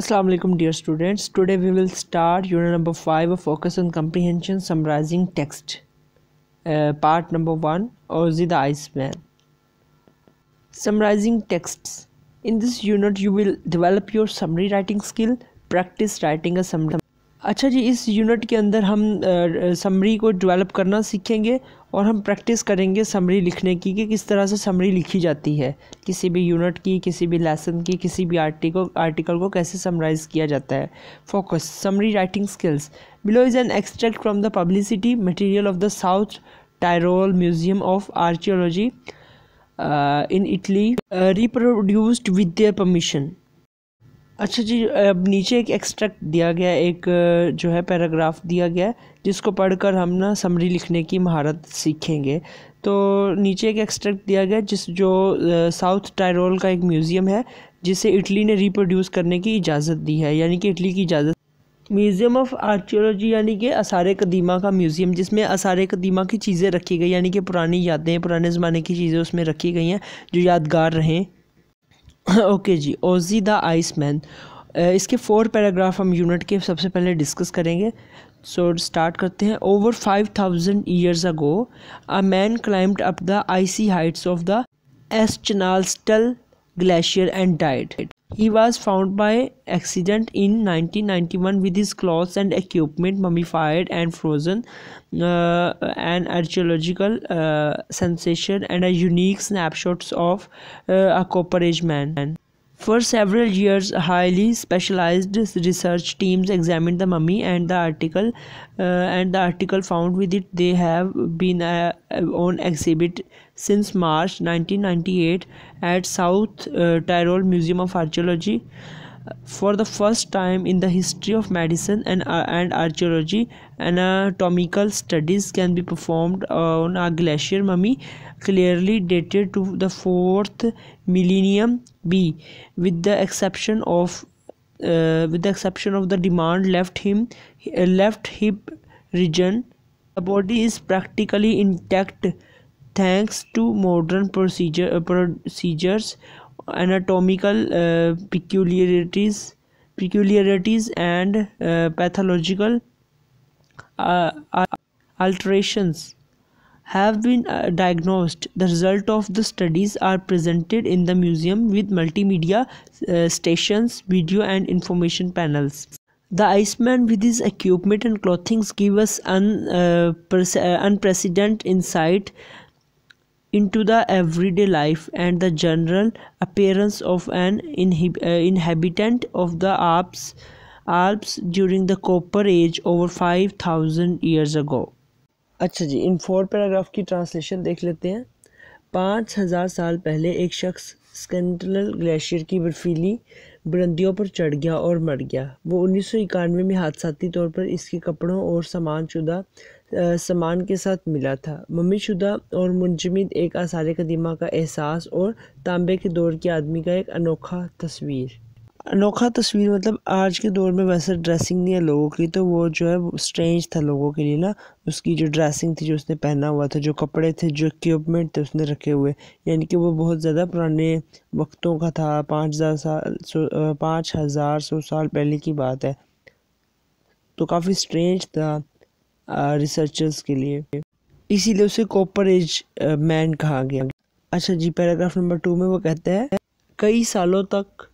Assalamu alaikum dear students today we will start unit number 5 of focus on comprehension summarizing text uh, part number 1 Ozzy the Iceman summarizing texts in this unit you will develop your summary writing skill practice writing a summary अच्छा जी इस unit के अंदर हम summary को develop करना सीखेंगे और हम प्रैक्टिस करेंगे समरी लिखने की कि किस तरह से समरी लिखी जाती है किसी भी यूनिट की किसी भी लेसन की किसी भी आर्टिकल आर्टिकल को कैसे समराइज़ किया जाता है focus summary writing skills below is an extract from the publicity material of the South Tyrol museum of archaeology in Italy reproduced with their permission अच्छा जी अब नीचे एक एक्सट्रैक्ट दिया गया एक जो है पैराग्राफ दिया गया जिसको पढ़कर हम ना समरी लिखने की महारत सीखेंगे तो नीचे एक एक्सट्रैक्ट दिया गया जिस जो साउथ टायरोल का एक म्यूज़ियम है जिसे इटली ने रिप्रोड्यूस करने की इजाज़त दी है यानी कि इटली की इजाज़त म्यूज़ियम ऑफ आर्कियोलॉजी यानी कि आसार कदीमा का म्यूज़ियम जिसमें आसार कदीमा की चीज़ें रखी गई यानी कि पुरानी यादें पुराने ज़माने की चीज़ें उसमें रखी गई हैं जो यादगार रहें ओके जी ओजी द आइस मैन इसके फोर पैराग्राफ हम यूनिट के सबसे पहले डिस्कस करेंगे सो so, स्टार्ट करते हैं over five thousand years ago a man climbed up the icy heights of the Schnalstal glacier and died He was found by accident in 1991 with his clothes and equipment mummified and frozen, uh, an archaeological uh, sensation, and a unique snapshots of uh, a age man. For several years, highly specialized research teams examined the mummy and the article, uh, and the article found with it they have been uh, uh on exhibit since March 1998 at South uh, Tyrol Museum of Archaeology for the first time in the history of medicine and, uh, and archaeology, anatomical studies can be performed on a glacier mummy clearly dated to the 4th millennium B, with the exception of uh, with the exception of the demand left him uh, left hip region the body is practically intact thanks to modern procedure uh, procedures anatomical uh, peculiarities peculiarities and uh, pathological uh, uh alterations have been uh, diagnosed the result of the studies are presented in the museum with multimedia uh, stations video and information panels the Iceman with his equipment and clothing give us un, uh, unprecedented insight into the everyday life and the general appearance of an inhib- uh, inhabitant of the Alps, Alps during the Copper Age over 5000 years ago. अच्छा जी इन four paragraph की translation देख लेते हैं पाँच हज़ार साल पहले एक शख्स स्कैंडल ग्लेशियर की बर्फीली बुलंदियों पर चढ़ गया और मर गया वो उन्नीस में हादसाती तौर पर इसके कपड़ों और सामान शुदा सामान के साथ मिला था मम्मी शुदा और मुंजमद एक आसार कदीमा का एहसास और तांबे के दौर के आदमी का एक अनोखा तस्वीर अनोखा तस्वीर मतलब आज के दौर में वैसे ड्रेसिंग नहीं है लोगों की तो वो जो है स्ट्रेंज था लोगों के लिए ना उसकी जो ड्रेसिंग थी जो उसने पहना हुआ था जो कपड़े थे जो इक्वमेंट थे उसने रखे हुए यानी कि वो बहुत ज़्यादा पुराने वक्तों का था पाँच हज़ार साल पाँच हज़ार सौ साल पहले की बात है तो काफ़ी स्ट्रेंज था रिसर्चर्स के लिए इसीलिए उसे कॉपर एज मैन कहा गया अच्छा जी पैराग्राफ नंबर टू में वो कहता है कई सालों तक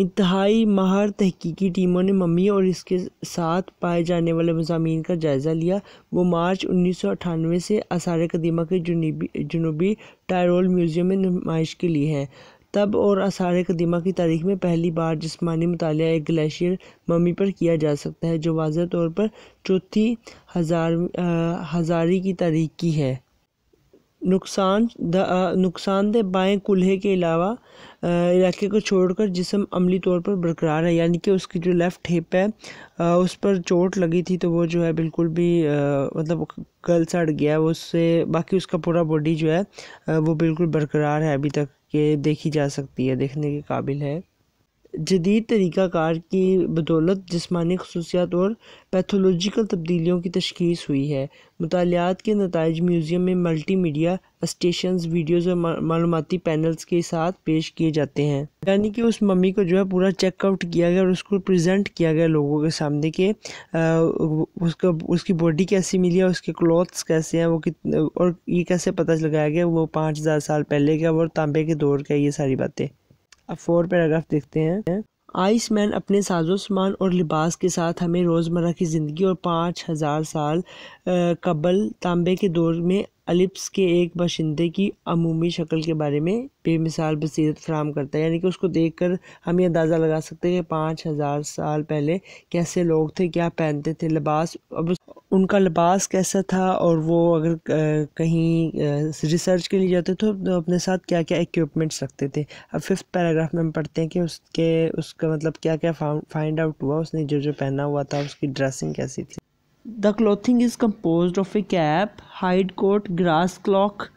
इंतहाई माहर तहकीकी टीमों ने मम्मी और इसके साथ पाए जाने वाले मजामी का जायज़ा लिया वो मार्च उन्नीस से आसार कदीमा के जुनूबी जुनूबी टायरोल म्यूज़ियम में नुमाइश के लिए हैं तब और आषाढ़ कदीमा की तारीख में पहली बार जिसमानी मुताल एक ग्लेशियर ममी पर किया जा सकता है जो वाज तौर पर चौथी हजार आ, हजारी की तारीख की है नुकसान नुकसानदेह बाएँ कुल्हे के अलावा इलाके को छोड़कर जिसम अमली तौर पर बरकरार है यानी कि उसकी जो लेफ़्ट हिप है आ, उस पर चोट लगी थी तो वो जो है बिल्कुल भी आ, मतलब गल सड़ गया है उससे बाकी उसका पूरा बॉडी जो है आ, वो बिल्कुल बरकरार है अभी तक ये देखी जा सकती है देखने के काबिल है जदीद तरीक़ाकार की बदौलत जिसमानी खसूसियात और पैथोलॉजिकल तब्दीलियों की तशखीस हुई है मतालियात के नतज म्यूज़ियम में मल्टी मीडिया स्टेशन वीडियोज़ और मालूमती पैनल्स के साथ पेश किए जाते हैं यानी कि उस मम्मी को जो है पूरा चेकआउट किया गया और उसको प्रजेंट किया गया लोगों के सामने के उसका उसकी बॉडी कैसी मिली है उसके क्लॉथ्स कैसे हैं वो कितने और ये कैसे पता लगाया गया वो पाँच हज़ार साल पहले का और तांबे के दौर का ये सारी बातें अब फोर पैराग्राफ देखते हैं आइस मैन अपने साजो सामान और लिबास के साथ हमें रोज़मर्रा की ज़िंदगी और पाँच हज़ार साल कबल तांबे के दौर में अलिप्स के एक बाशिंदे की अमूमी शक्ल के बारे में बेमिसाल बसीरत फ्राहम करता है यानी कि उसको देख कर हम ये अंदाज़ा लगा सकते हैं कि पाँच हज़ार साल पहले कैसे लोग थे क्या पहनते थे लिबास उनका लिबास कैसा था और वो अगर कहीं रिसर्च के लिए जाते थे तो अपने साथ क्या क्या इक्विपमेंट्स रखते थे अब फिफ्थ पैराग्राफ में हम पढ़ते हैं कि उसके उसका मतलब क्या क्या फाइंड आउट हुआ उसने जो जो पहना हुआ था उसकी ड्रेसिंग कैसी थी the clothing is compose of a cap hide coat grass cloak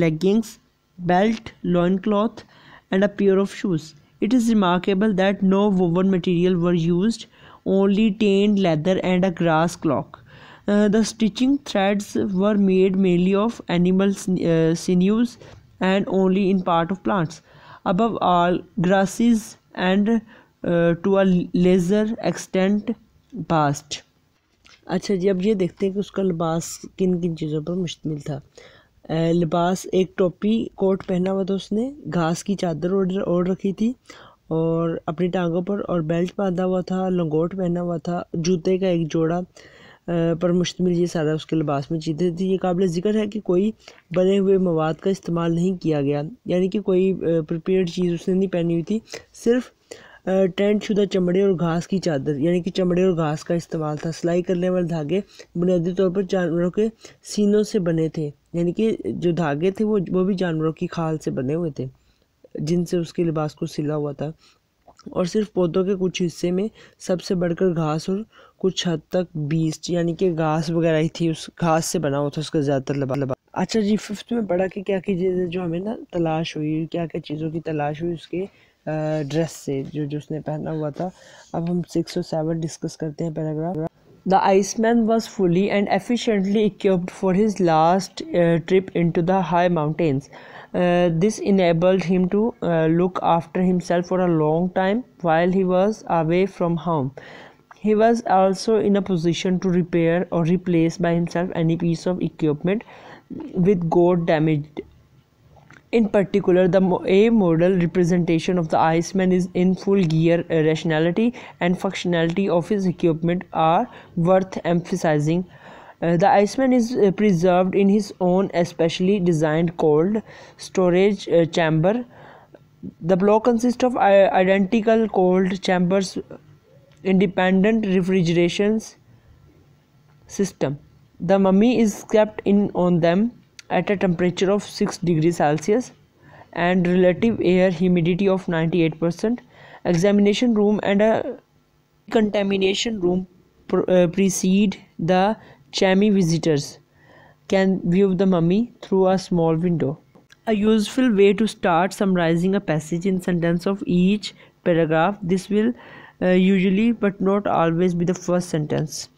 leggings belt loin cloth and a pair of shoes it is remarkable that no woven material were use only tanned leather and a grass cloak. Uh, the stitching threads were made mainly of animal uh, sinews and only in part of plants. Above all, grasses and uh, to a lesser extent past. अच्छा जी अब ये देखते हैं कि उसका लिबास किन किन चीज़ों पर मुश्तमिल था लिबास एक टोपी कोट पहना हुआ था उसने घास की चादर ओढ़ ओढ़ रखी थी और अपनी टांगों पर और बेल्ट बांधा हुआ था लंगोट पहना हुआ था जूते का एक जोड़ा पर मुश्तमिल ये सारा उसके लिबास में चीज़ें थी ये काबिल ज़िक्र है कि कोई बने हुए मवाद का इस्तेमाल नहीं किया गया यानी कि कोई प्रिपेयर्ड चीज़ उसने नहीं पहनी हुई थी सिर्फ टेंट शुदा चमड़े और घास की चादर यानी कि चमड़े और घास का इस्तेमाल था सिलाई करने वाले धागे बुनियादी तौर पर जानवरों के सीनों से बने थे यानी कि जो धागे थे वो वो भी जानवरों की खाल से बने हुए थे जिनसे उसके लिबास को सिला हुआ था और सिर्फ पौधों के कुछ हिस्से में सबसे बढ़कर घास और कुछ हद तक बीज यानी कि घास वगैरह ही थी उस घास से बना हुआ था उसका ज़्यादातर लबा लबा अच्छा जी फिफ्थ में पढ़ा कि क्या क्या चीज़ें जो हमें ना तलाश हुई क्या क्या चीज़ों की तलाश हुई उसके ड्रेस से जो जो उसने पहना हुआ था अब हम सिक्स और सेवन डिस्कस करते हैं paragraph the ice man was fully and efficiently equipped for his last trip into the high mountains Uh, this enabled him to uh, look after himself for a long time while he was away from home. He was also in a position to repair or replace by himself any piece of equipment with gold damaged. In particular, the A model representation of the Iceman is in full gear rationality and functionality of his equipment are worth emphasizing. Uh, the Iceman is uh, preserved in his own especially designed cold storage uh, chamber. The block consists of uh, identical cold chambers, independent refrigeration system. The mummy is kept in on them at a temperature of 6 degrees Celsius and relative air humidity of 98%. Examination room and a contamination room pr- uh, precede the Chami visitors can view the mummy through a small window. A useful way to start summarizing a passage in sentence of each paragraph. This will uh, usually but not always be the first sentence.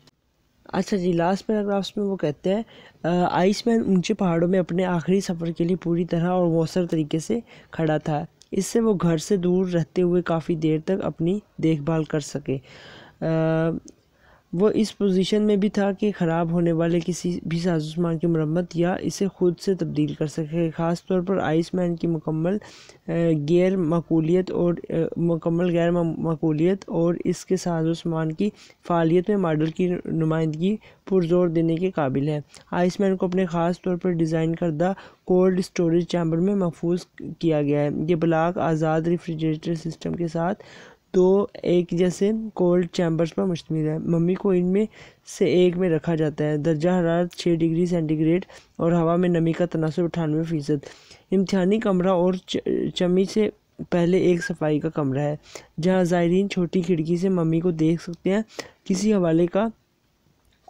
अच्छा जी last paragraphs में वो कहते हैं ice man ऊंचे पहाड़ों में अपने आखिरी सफ़र के लिए पूरी तरह और मौसर तरीके से खड़ा था इससे वो घर से दूर रहते हुए काफ़ी देर तक अपनी देखभाल कर सके वो इस पोजीशन में भी था कि ख़राब होने वाले किसी भी सामान की मरम्मत या इसे ख़ुद से तब्दील कर सके ख़ास तौर पर मैन की मुकम्मल गैर मकूलीत और मुकम्मल गैर मकूलीत और इसके सामान की फ़ालियत में मॉडल की नुमाइंदगी पुरजोर देने के काबिल है मैन को अपने ख़ास तौर पर डिज़ाइन करदा कोल्ड स्टोरेज चैम्बर में महफूज किया गया है ये ब्लाक आज़ाद रेफ्रिजरेटर सिस्टम के साथ दो तो एक जैसे कोल्ड चैम्बर्स पर मुश्तमिल है मम्मी को इनमें से एक में रखा जाता है दर्जा हरारत छः डिग्री सेंटीग्रेड और हवा में नमी का तनासब अठानवे फ़ीसद इम्तहानी कमरा और चमी से पहले एक सफाई का कमरा है जहाँ ज़ायरीन छोटी खिड़की से मम्मी को देख सकते हैं किसी हवाले का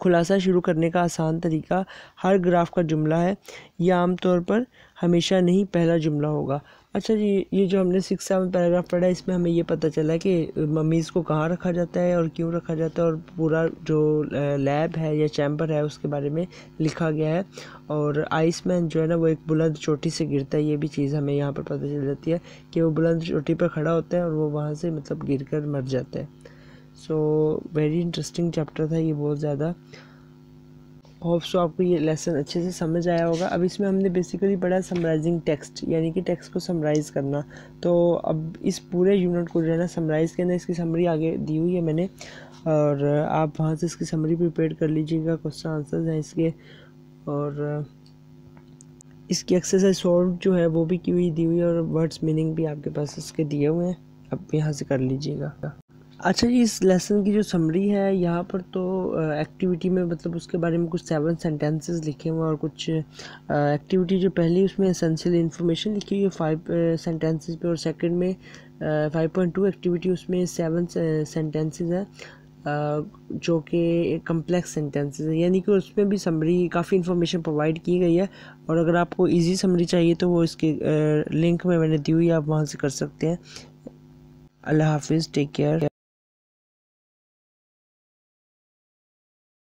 खुलासा शुरू करने का आसान तरीका हर ग्राफ का जुमला है यह आमतौर पर हमेशा नहीं पहला जुमला होगा अच्छा जी ये जो हमने सिक्स सेवन पैराग्राफ पढ़ा इसमें हमें ये पता चला है कि मम्मीज़ को कहाँ रखा जाता है और क्यों रखा जाता है और पूरा जो लैब है या चैम्बर है उसके बारे में लिखा गया है और आइसमैन जो है ना वो एक बुलंद चोटी से गिरता है ये भी चीज़ हमें यहाँ पर पता चल जाती है कि वो बुलंद चोटी पर खड़ा होता है और वो वहाँ से मतलब गिर कर मर जाता है सो वेरी इंटरेस्टिंग चैप्टर था ये बहुत ज़्यादा होप सो आपको ये लेसन अच्छे से समझ आया होगा अब इसमें हमने बेसिकली पढ़ा समराइजिंग टेक्स्ट यानी कि टेक्स्ट को समराइज़ करना तो अब इस पूरे यूनिट को जो है ना समराइज़ करना इसकी समरी आगे दी हुई है मैंने और आप वहाँ से इसकी समरी प्रिपेयर कर लीजिएगा क्वेश्चन आंसर्स हैं इसके और इसकी एक्सरसाइज सॉल्व जो है वो भी की हुई दी हुई है और वर्ड्स मीनिंग भी आपके पास इसके दिए हुए हैं आप यहाँ से कर लीजिएगा अच्छा जी इस लेसन की जो समरी है यहाँ पर तो एक्टिविटी में मतलब उसके बारे में कुछ सेवन सेंटेंसेस लिखे हुए हैं और कुछ एक्टिविटी जो पहली उसमें एसेंशियल इन्फॉर्मेशन लिखी हुई है फाइव सेंटेंसेस पे और सेकंड में फाइव पॉइंट टू एक्टिविटी उसमें सेवन सेंटेंसेस है जो कि कम्प्लेक्स सेंटेंसेस है यानी कि उसमें भी समरी काफ़ी इन्फॉर्मेशन प्रोवाइड की गई है और अगर आपको ईजी समरी चाहिए तो वो इसके लिंक में मैंने दी हुई है आप वहाँ से कर सकते हैं अल्लाह हाफिज़ टेक केयर